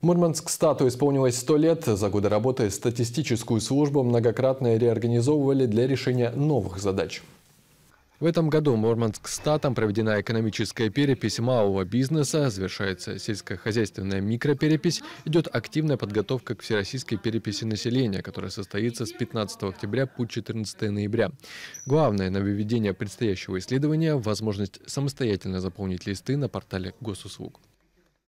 Мурманск-стату исполнилось 100 лет. За годы работы статистическую службу многократно реорганизовывали для решения новых задач. В этом году Мурманск-статом проведена экономическая перепись малого бизнеса, завершается сельскохозяйственная микроперепись, идет активная подготовка к всероссийской переписи населения, которая состоится с 15 октября по 14 ноября. Главное нововведение предстоящего исследования – возможность самостоятельно заполнить листы на портале госуслуг.